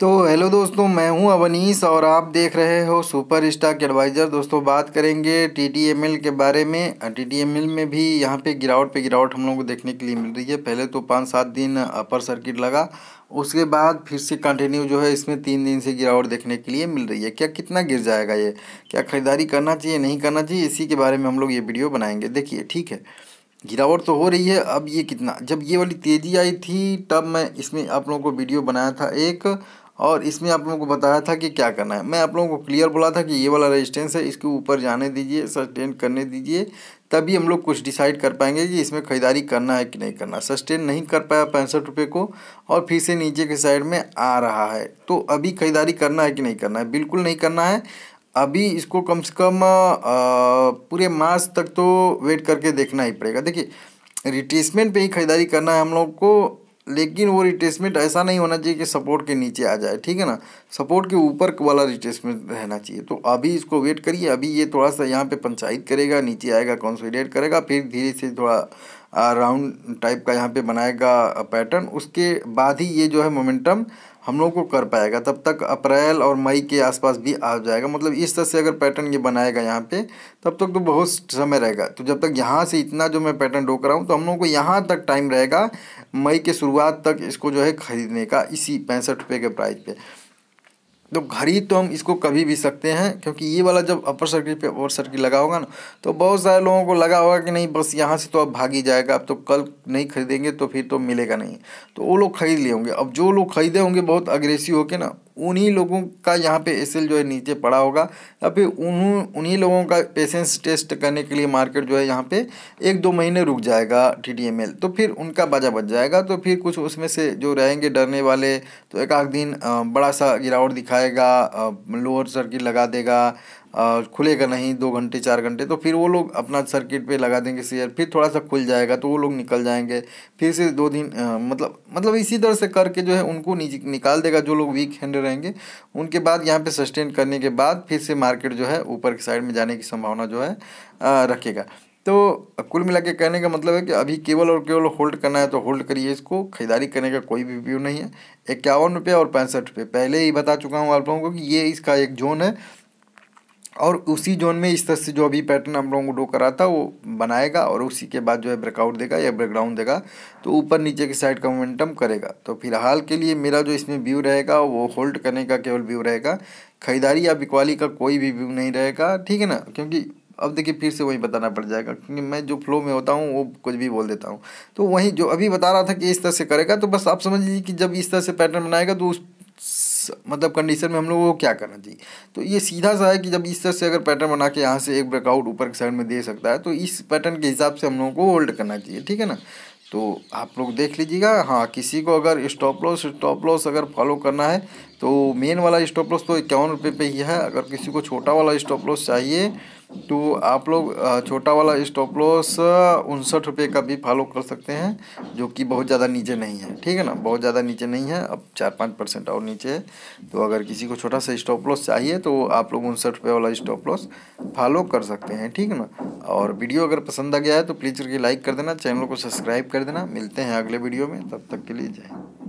तो हेलो दोस्तों मैं हूं अवनीश और आप देख रहे हो सुपर स्टॉक एडवाइज़र दोस्तों बात करेंगे टीटीएमएल के बारे में टीटीएमएल में भी यहां पे गिरावट पे गिरावट हम लोगों को देखने के लिए मिल रही है पहले तो पाँच सात दिन अपर सर्किट लगा उसके बाद फिर से कंटिन्यू जो है इसमें तीन दिन से गिरावट देखने के लिए मिल रही है क्या कितना गिर जाएगा ये क्या ख़रीदारी करना चाहिए नहीं करना चाहिए इसी के बारे में हम लोग ये वीडियो बनाएंगे देखिए ठीक है गिरावट तो हो रही है अब ये कितना जब ये वाली तेज़ी आई थी तब मैं इसमें आप लोगों को वीडियो बनाया था एक और इसमें आप लोगों को बताया था कि क्या करना है मैं आप लोगों को क्लियर बोला था कि ये वाला रेजिस्टेंस है इसके ऊपर जाने दीजिए सस्टेन करने दीजिए तभी हम लोग कुछ डिसाइड कर पाएंगे कि इसमें ख़रीदारी करना है कि नहीं करना सस्टेन नहीं कर पाया पैंसठ रुपये को और फिर से नीचे के साइड में आ रहा है तो अभी ख़रीदारी करना है कि नहीं करना है बिल्कुल नहीं करना है अभी इसको कम से कम पूरे मास तक तो वेट करके देखना ही पड़ेगा देखिए रिट्रेसमेंट पे ही ख़रीदारी करना है हम लोग को लेकिन वो रिटेसमेंट ऐसा नहीं होना चाहिए कि सपोर्ट के नीचे आ जाए ठीक है ना सपोर्ट के ऊपर वाला रिटेसमेंट रहना चाहिए तो अभी इसको वेट करिए अभी ये थोड़ा सा यहाँ पे पंचायत करेगा नीचे आएगा कॉन्सोलिडेट करेगा फिर धीरे से थोड़ा राउंड टाइप का यहाँ पे बनाएगा पैटर्न उसके बाद ही ये जो है मोमेंटम हम लोग को कर पाएगा तब तक अप्रैल और मई के आसपास भी आ जाएगा मतलब इस तरह से अगर पैटर्न ये बनाएगा यहाँ पे तब तक तो बहुत समय रहेगा तो जब तक यहाँ से इतना जो मैं पैटर्न रोक रहा हूँ तो हम लोग को यहाँ तक टाइम रहेगा मई के शुरुआत तक इसको जो है ख़रीदने का इसी पैंसठ रुपये के प्राइस पर तो घड़ी तो हम इसको कभी भी सकते हैं क्योंकि ये वाला जब अपर सर्किट पे अपर सर्किट लगा होगा ना तो बहुत सारे लोगों को लगा होगा कि नहीं बस यहाँ से तो अब भागी जाएगा अब तो कल नहीं खरीदेंगे तो फिर तो मिलेगा नहीं तो वो लोग खरीद लिए होंगे अब जो लोग खरीदे होंगे बहुत अग्रेसिव होके ना उन्हीं लोगों का यहाँ पे एस जो है नीचे पड़ा होगा या फिर उन्हों उन्हीं लोगों का पेशेंस टेस्ट करने के लिए मार्केट जो है यहाँ पे एक दो महीने रुक जाएगा टी तो फिर उनका बाजा बच जाएगा तो फिर कुछ उसमें से जो रहेंगे डरने वाले तो एक आध दिन बड़ा सा गिरावट दिखाएगा लोअर सर्किट लगा देगा खुलेगा नहीं दो घंटे चार घंटे तो फिर वो लोग अपना सर्किट पे लगा देंगे शेयर फिर थोड़ा सा खुल जाएगा तो वो लोग निकल जाएंगे फिर से दो दिन आ, मतलब मतलब इसी तरह से करके जो है उनको निकाल देगा जो लोग वीक हैंड रहेंगे उनके बाद यहाँ पे सस्टेन करने के बाद फिर से मार्केट जो है ऊपर की साइड में जाने की संभावना जो है आ, रखेगा तो कुल मिला के कहने का मतलब है कि अभी केवल और केवल होल्ड करना है तो होल्ड करिए इसको खरीदारी करने का कोई भी व्यू नहीं है इक्यावन रुपये और पैंसठ रुपये पहले ही बता चुका हूँ आप लोगों को कि ये इसका एक जोन है और उसी जोन में इस तरह से जो अभी पैटर्न हम लोगों को ड्रो करा था वो बनाएगा और उसी के बाद जो है ब्रेकआउट देगा या ब्रेकडाउन देगा तो ऊपर नीचे की साइड का मोमेंटम करेगा तो फिलहाल के लिए मेरा जो इसमें व्यू रहेगा वो होल्ड करने का केवल व्यू रहेगा खरीदारी या बिकवाली का कोई भी व्यू नहीं रहेगा ठीक है ना क्योंकि अब देखिए फिर से वही बताना पड़ जाएगा क्योंकि मैं जो फ्लो में होता हूँ वो कुछ भी बोल देता हूँ तो वही जो अभी बता रहा था कि इस तरह से करेगा तो बस आप समझ लीजिए कि जब इस तरह से पैटर्न बनाएगा तो उस मतलब कंडीशन में हम लोगों को क्या करना चाहिए तो ये सीधा सा है कि जब इस तरह से अगर पैटर्न बना के यहाँ से एक ब्रेकआउट ऊपर के साइड में दे सकता है तो इस पैटर्न के हिसाब से हम लोगों को होल्ड करना चाहिए ठीक है ना तो आप लोग देख लीजिएगा हाँ किसी को अगर स्टॉप लॉस स्टॉप लॉस अगर फॉलो करना है तो मेन वाला स्टॉप लॉस तो इक्यावन रुपये पे ही है अगर किसी को छोटा वाला स्टॉप लॉस चाहिए तो आप लोग छोटा वाला स्टॉप लॉस उनसठ रुपये का भी फॉलो कर सकते हैं जो कि बहुत ज़्यादा नीचे नहीं है ठीक है ना बहुत ज़्यादा नीचे नहीं है अब चार पाँच परसेंट और नीचे है तो अगर किसी को छोटा सा स्टॉप लॉस चाहिए तो आप लोग उनसठ रुपये वाला स्टॉप लॉस फॉलो कर सकते हैं ठीक है ना और वीडियो अगर पसंद आ गया है तो प्लीज़ करके लाइक कर देना चैनल को सब्सक्राइब कर देना मिलते हैं अगले वीडियो में तब तक के लिए जय